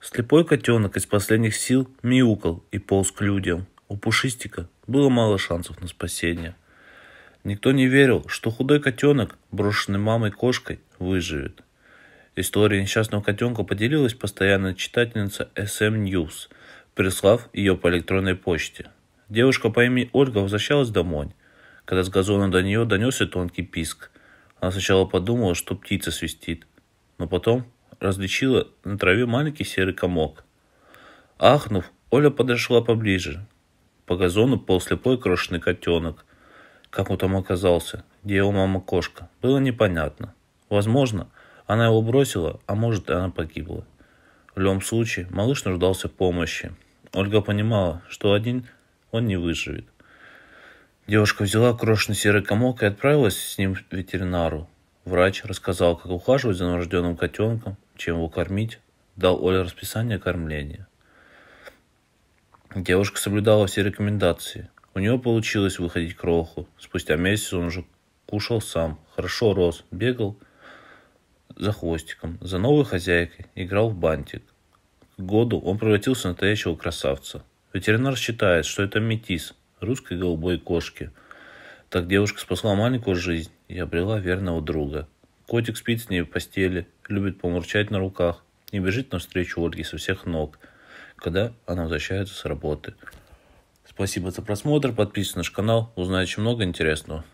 Слепой котенок из последних сил мяукал и полз к людям. У Пушистика было мало шансов на спасение. Никто не верил, что худой котенок, брошенный мамой кошкой, выживет. История несчастного котенка поделилась постоянно читательница SM News, прислав ее по электронной почте. Девушка по имени Ольга возвращалась домой, когда с газона до нее донесся тонкий писк. Она сначала подумала, что птица свистит, но потом различила на траве маленький серый комок. Ахнув, Оля подошла поближе. По газону полз слепой крошеный котенок. Как он там оказался, где его мама-кошка, было непонятно. Возможно, она его бросила, а может и она погибла. В любом случае, малыш нуждался в помощи. Ольга понимала, что один он не выживет. Девушка взяла крошный серый комок и отправилась с ним к ветеринару. Врач рассказал, как ухаживать за новорожденным котенком, чем его кормить, дал Оле расписание кормления. Девушка соблюдала все рекомендации. У него получилось выходить кроху. Спустя месяц он уже кушал сам, хорошо рос, бегал за хвостиком, за новой хозяйкой, играл в бантик. К году он превратился в настоящего красавца. Ветеринар считает, что это метис русской голубой кошки. Так девушка спасла маленькую жизнь и обрела верного друга – Котик спит с ней в постели, любит помурчать на руках и бежит навстречу Ольге со всех ног, когда она возвращается с работы. Спасибо за просмотр, подписывайтесь на наш канал, узнаете много интересного.